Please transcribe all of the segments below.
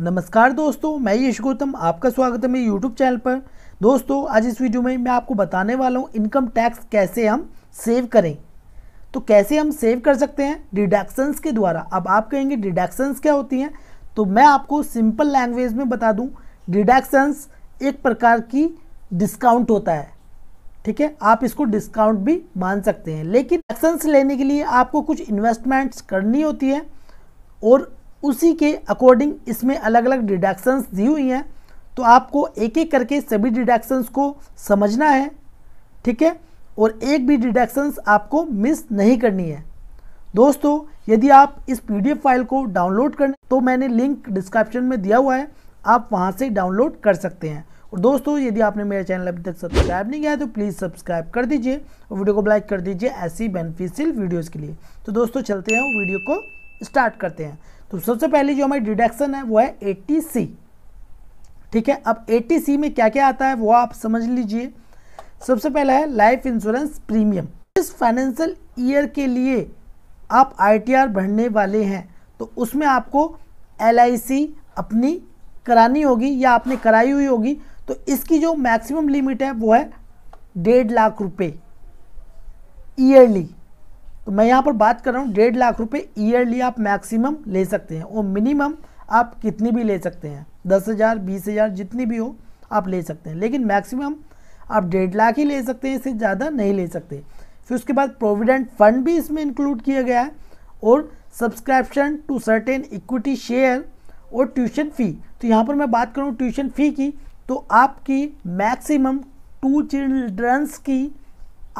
नमस्कार दोस्तों मैं यश गौतम आपका स्वागत है मेरे यूट्यूब चैनल पर दोस्तों आज इस वीडियो में मैं आपको बताने वाला हूँ इनकम टैक्स कैसे हम सेव करें तो कैसे हम सेव कर सकते हैं डिडक्शंस के द्वारा अब आप कहेंगे डिडक्शंस क्या होती हैं तो मैं आपको सिंपल लैंग्वेज में बता दूँ डिडक्शंस एक प्रकार की डिस्काउंट होता है ठीक है आप इसको डिस्काउंट भी मान सकते हैं लेकिन डिडक्शंस लेने के लिए आपको कुछ इन्वेस्टमेंट्स करनी होती है और उसी के अकॉर्डिंग इसमें अलग अलग डिडक्शंस दी हुई हैं तो आपको एक एक करके सभी डिडक्शंस को समझना है ठीक है और एक भी डिडक्शंस आपको मिस नहीं करनी है दोस्तों यदि आप इस पीडीएफ फाइल को डाउनलोड कर तो मैंने लिंक डिस्क्रिप्शन में दिया हुआ है आप वहाँ से डाउनलोड कर सकते हैं और दोस्तों यदि आपने मेरा चैनल अभी तक सब्सक्राइब नहीं किया है तो प्लीज़ सब्सक्राइब कर दीजिए और वीडियो को लाइक कर दीजिए ऐसी बेनिफिशियल वीडियोज़ के लिए तो दोस्तों चलते हैं वीडियो को स्टार्ट करते हैं तो सबसे पहले जो हमारी डिडक्शन है वो है टी सी ठीक है अब टी सी में क्या क्या आता है वो आप समझ लीजिए सबसे पहला है लाइफ इंश्योरेंस प्रीमियम इस फाइनेंशियल ईयर के लिए आप आईटीआर भरने वाले हैं तो उसमें आपको एलआईसी अपनी करानी होगी या आपने कराई हुई होगी तो इसकी जो मैक्सिमम लिमिट है वो है डेढ़ लाख रुपए ईयरली तो मैं यहाँ पर बात कर रहा हूँ डेढ़ लाख रुपए ईयरली आप मैक्सिमम ले सकते हैं और मिनिमम आप कितनी भी ले सकते हैं दस हज़ार बीस हज़ार जितनी भी हो आप ले सकते हैं लेकिन मैक्सिमम आप डेढ़ लाख ही ले सकते हैं इससे ज़्यादा नहीं ले सकते फिर उसके बाद प्रोविडेंट फंड भी इसमें इंक्लूड किया गया है और subscription to certain equity share और ट्यूशन फ़ी तो यहाँ पर मैं बात करूँ ट्यूशन फ़ी की तो आपकी मैक्सिमम टू चिल्ड्रंस की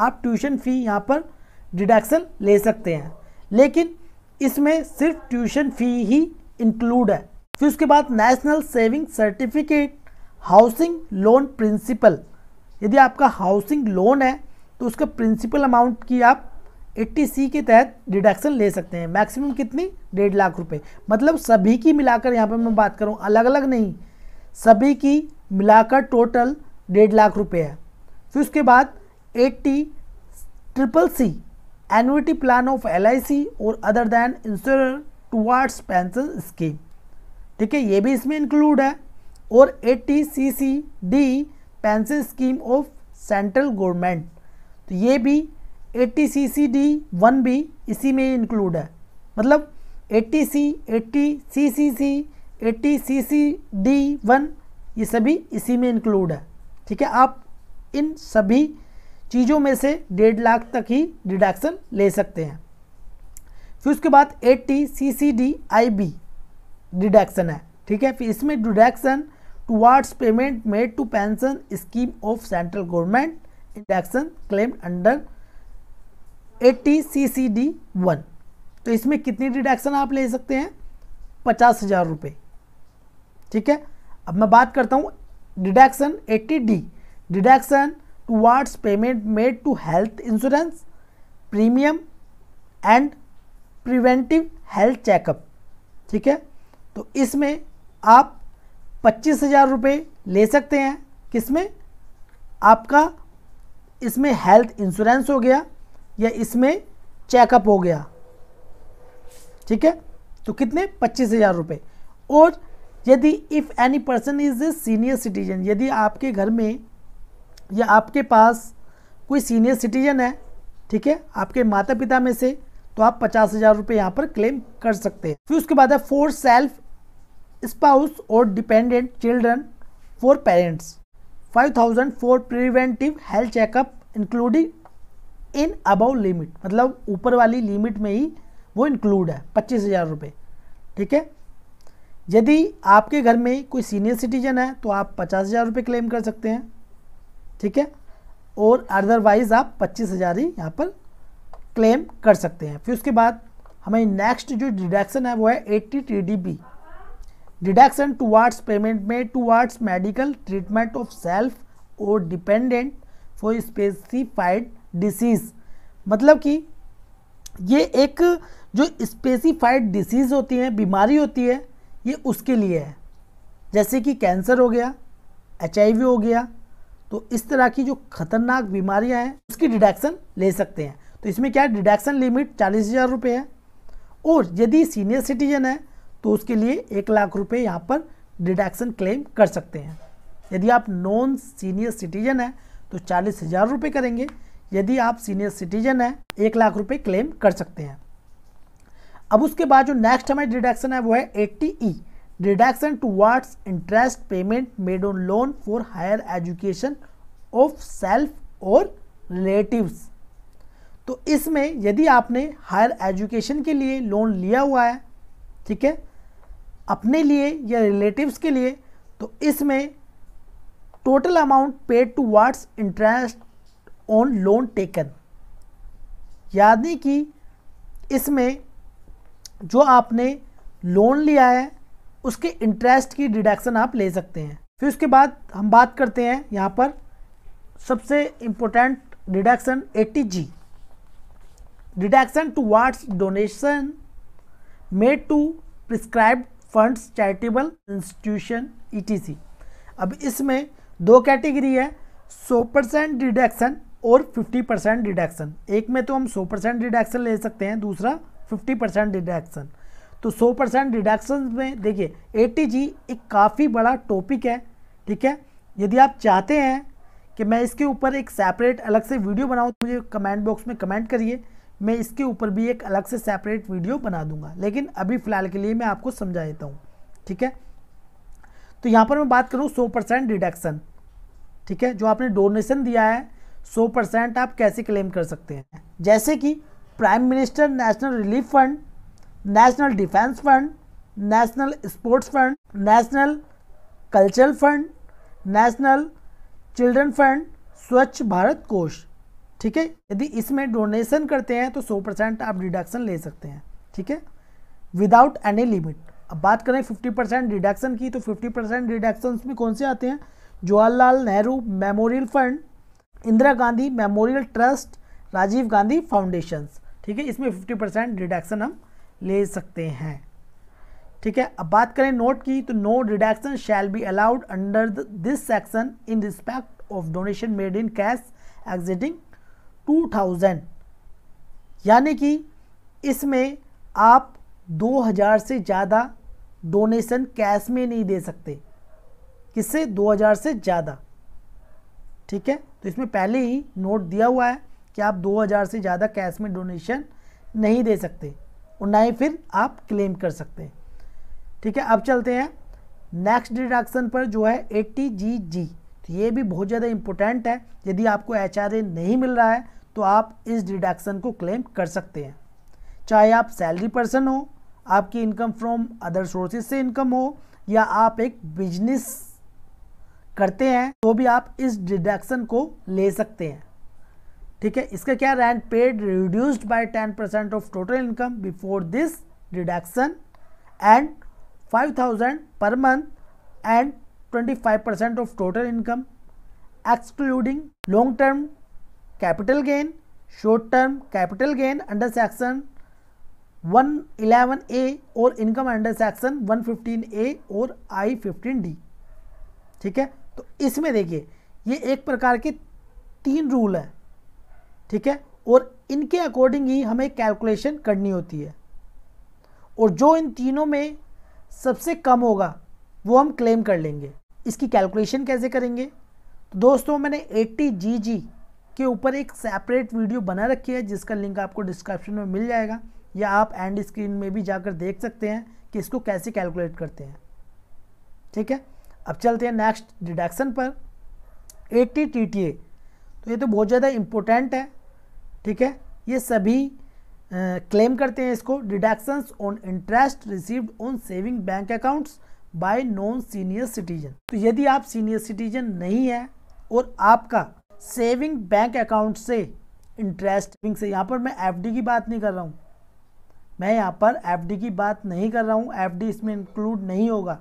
आप ट्यूशन फ़ी यहाँ पर डिडक्शन ले सकते हैं लेकिन इसमें सिर्फ ट्यूशन फ़ी ही इंक्लूड है फिर उसके बाद national saving certificate housing loan principal यदि आपका हाउसिंग लोन है तो उसका प्रिंसिपल अमाउंट की आप 80 के तहत डिडक्शन ले सकते हैं मैक्सिमम कितनी डेढ़ लाख रुपए मतलब सभी की मिलाकर यहाँ पर मैं बात करूँ अलग अलग नहीं सभी की मिलाकर टोटल डेढ़ लाख रुपए है फिर उसके बाद eighty triple C annuity plan of L और other than insure towards pension scheme ठीक है ये भी इसमें इंक्लूड है और A C C D pension scheme of central government तो ये भी T C C D one भी इसी में इंक्लूड है मतलब A T C A T C C C A T C C D one ये सभी इसी में इंक्लूड है ठीक है आप इन सभी चीज़ों में से डेढ़ लाख तक ही डिडक्शन ले सकते हैं फिर उसके बाद eighty C C D I B deduction है ठीक है फिर इसमें deduction towards payment made to pension scheme of central government deduction claim under eighty C C D one तो इसमें कितनी डिडक्शन आप ले सकते हैं पचास हज़ार रुपये ठीक है अब मैं बात करता हूँ deduction eighty D deduction towards payment made to health insurance premium and preventive health checkup ठीक है तो इसमें आप पच्चीस हज़ार रुपये ले सकते हैं किसमें आपका इसमें हेल्थ इंश्योरेंस हो गया या इसमें चेकअप हो गया ठीक है तो कितने पच्चीस हज़ार रुपये और यदि if any person is a senior citizen यदि आपके घर में या आपके पास कोई सीनियर सिटीजन है ठीक है आपके माता पिता में से तो आप पचास हज़ार रुपये यहाँ पर क्लेम कर सकते हैं फिर उसके बाद है फोर सेल्फ स्पाउस और dependent children for parents five thousand for preventive health checkup including in above limit मतलब ऊपर वाली लिमिट में ही वो इंक्लूड है पच्चीस हज़ार रुपये ठीक है यदि आपके घर में कोई सीनियर सिटीजन है तो आप पचास हज़ार रुपये क्लेम कर सकते हैं ठीक है और अदरवाइज़ आप पच्चीस हज़ार ही यहाँ पर क्लेम कर सकते हैं फिर उसके बाद हमें नेक्स्ट जो डिडक्शन है वो है eighty T D B deduction wards payment में wards medical treatment of self और डिपेंडेंट फॉर स्पेसिफाइड डिसीज़ मतलब कि ये एक जो स्पेसिफाइड डिसीज़ होती है बीमारी होती है ये उसके लिए है जैसे कि कैंसर हो गया एच हो गया तो इस तरह की जो खतरनाक बीमारियां हैं उसकी डिडक्शन ले सकते हैं तो इसमें क्या है डिडक्शन लिमिट चालीस हज़ार रुपये है और यदि सीनियर सिटीजन है तो उसके लिए एक लाख रुपये यहाँ पर डिडक्शन क्लेम कर सकते हैं यदि आप नॉन सीनियर सिटीजन हैं तो चालीस हज़ार रुपये करेंगे यदि आप सीनियर सिटीजन हैं एक लाख रुपये क्लेम कर सकते हैं अब उसके बाद जो नेक्स्ट हमारी डिडक्शन है वो है eighty E e। Towards interest payment made on loan for higher education of self और relatives तो इसमें यदि आपने हायर एजुकेशन के लिए लोन लिया हुआ है ठीक है अपने लिए या रिलेटिव्स के लिए तो इसमें total amount paid towards interest on loan taken यानी कि इसमें जो आपने लोन लिया है उसके इंटरेस्ट की डिडक्शन आप ले सकते हैं फिर उसके बाद हम बात करते हैं यहाँ पर सबसे important deduction eighty G deduction towards donation made to prescribe funds charitable institution सी अब इसमें दो कैटेगरी है सौ परसेंट डिडक्शन और फिफ्टी परसेंट डिडक्शन एक में तो हम सौ परसेंट डिडक्शन ले सकते हैं दूसरा फिफ्टी परसेंट डिडक्शन तो 100 परसेंट डिडक्शन में देखिए ए जी एक काफ़ी बड़ा टॉपिक है ठीक है यदि आप चाहते हैं कि मैं इसके ऊपर एक सेपरेट अलग से वीडियो बनाऊँ तो मुझे कमेंट बॉक्स में कमेंट करिए मैं इसके ऊपर भी एक अलग से सेपरेट वीडियो बना दूंगा लेकिन अभी फ़िलहाल के लिए मैं आपको समझा देता हूँ ठीक है तो यहाँ पर मैं बात करूँ सौ परसेंट डिडक्शन ठीक है जो आपने डोनेशन दिया है सौ परसेंट आप कैसे क्लेम कर सकते हैं जैसे कि prime minister national relief fund national defence fund national sports fund national cultural fund national children fund Swachh Bharat कोष ठीक है यदि इसमें डोनेशन करते हैं तो 100 परसेंट आप डिडक्शन ले सकते हैं ठीक है विदाउट एनी लिमिट अब बात करें 50 परसेंट डिडक्शन की तो 50 परसेंट डिडक्शन में कौन से आते हैं Jawaharlal Nehru memorial fund Indira Gandhi memorial trust Rajiv Gandhi foundation ठीक है इसमें 50 परसेंट डिडक्शन हम ले सकते हैं ठीक है अब बात करें नोट की तो no deduction shall be allowed under this section in respect of donation made in cash exceeding two thousand यानी कि इसमें आप दो हज़ार से ज़्यादा डोनेशन कैश में नहीं दे सकते किससे दो हज़ार से ज़्यादा ठीक है तो इसमें पहले ही नोट दिया हुआ है कि आप दो हज़ार से ज़्यादा कैश में डोनेशन नहीं दे सकते और ना ही फिर आप क्लेम कर सकते हैं ठीक है अब चलते हैं नेक्स्ट डिडक्शन पर जो है एट्टी जी जी तो ये भी बहुत ज़्यादा इम्पोर्टेंट है यदि आपको एच नहीं मिल रहा है तो आप इस डिडक्शन को क्लेम कर सकते हैं चाहे आप सैलरी पर्सन हो आपकी इनकम फ्रॉम अदर सोर्सेज से इनकम हो या आप एक बिजनेस करते हैं तो भी आप इस डिडक्शन को ले सकते हैं ठीक है इसका क्या rent paid reduced by ten percent of total income before this deduction and five thousand per month and twenty five percent of total income excluding long term capital gain short term capital gain under section 111 A और income under section 115 ए और आई 15 D ठीक है तो इसमें देखिए ये एक प्रकार के तीन रूल हैं ठीक है और इनके अकॉर्डिंग ही हमें कैलकुलेशन करनी होती है और जो इन तीनों में सबसे कम होगा वो हम क्लेम कर लेंगे इसकी कैलकुलेशन कैसे करेंगे तो दोस्तों मैंने 80 जी जी के ऊपर एक सेपरेट वीडियो बना रखी है जिसका लिंक आपको डिस्क्रिप्शन में मिल जाएगा या आप एंड स्क्रीन में भी जाकर देख सकते हैं कि इसको कैसे कैलकुलेट करते हैं ठीक है अब चलते हैं नेक्स्ट डिडक्शन पर 80 टी तो ये तो बहुत ज़्यादा इम्पोर्टेंट है ठीक है ये सभी क्लेम uh, करते हैं इसको deductions on interest received on saving bank accounts by non senior citizen तो यदि आप सीनियर सिटीजन नहीं है और आपका सेविंग बैंक अकाउंट से इंटरेस्ट से यहाँ पर मैं एफडी की बात नहीं कर रहा हूँ मैं यहाँ पर एफडी की बात नहीं कर रहा हूँ एफडी इसमें इंक्लूड नहीं होगा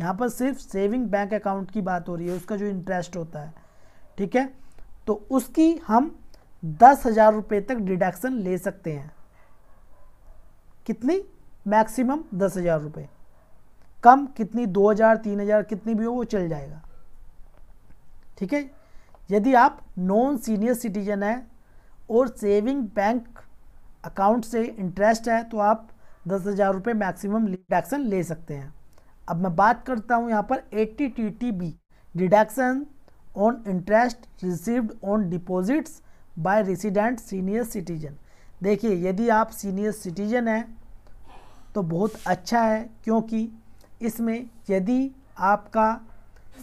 यहाँ पर सिर्फ सेविंग बैंक अकाउंट की बात हो रही है उसका जो इंटरेस्ट होता है ठीक है तो उसकी हम दस हज़ार रुपये तक डिडक्शन ले सकते हैं कितनी मैक्सिमम दस हज़ार रुपये कम कितनी दो हज़ार तीन हज़ार कितनी भी हो वो चल जाएगा ठीक है यदि आप नॉन सीनियर सिटीजन हैं और सेविंग बैंक अकाउंट से इंटरेस्ट है तो आप दस हज़ार रुपये मैक्सिमम डिडक्शन ले सकते हैं अब मैं बात करता हूँ यहाँ पर A T T B deduction on interest received on deposits by resident senior citizen देखिए यदि आप सीनियर सिटीजन हैं तो बहुत अच्छा है क्योंकि इसमें यदि आपका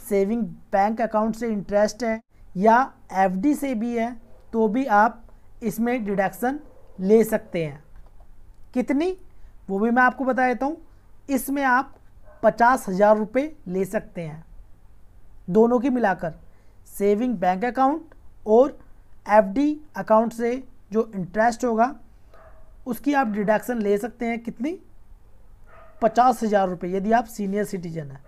सेविंग बैंक अकाउंट से इंटरेस्ट है या एफडी से भी है तो भी आप इसमें डिडक्शन ले सकते हैं कितनी वो भी मैं आपको बता देता हूँ इसमें आप पचास हज़ार रुपये ले सकते हैं दोनों की मिलाकर सेविंग बैंक अकाउंट और एफडी अकाउंट से जो इंटरेस्ट होगा उसकी आप डिडक्शन ले सकते हैं कितनी पचास हज़ार रुपये यदि आप सीनियर सिटीजन हैं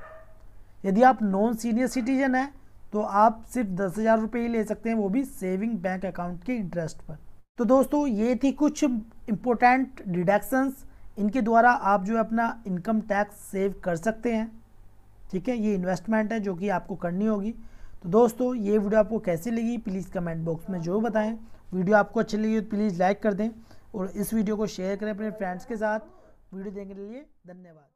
यदि आप नॉन सीनियर सिटीजन हैं तो आप सिर्फ दस हज़ार रुपये ही ले सकते हैं वो भी सेविंग बैंक अकाउंट के इंटरेस्ट पर तो दोस्तों ये थी कुछ इम्पोर्टेंट डिडक्शंस इनके द्वारा आप जो है अपना इनकम टैक्स सेव कर सकते हैं ठीक है ये इन्वेस्टमेंट है जो कि आपको करनी होगी तो दोस्तों ये वीडियो आपको कैसी लगी प्लीज़ कमेंट बॉक्स में जरूर बताएं वीडियो आपको अच्छी लगी तो प्लीज़ लाइक कर दें और इस वीडियो को शेयर करें अपने फ्रेंड्स के साथ वीडियो देखने के लिए धन्यवाद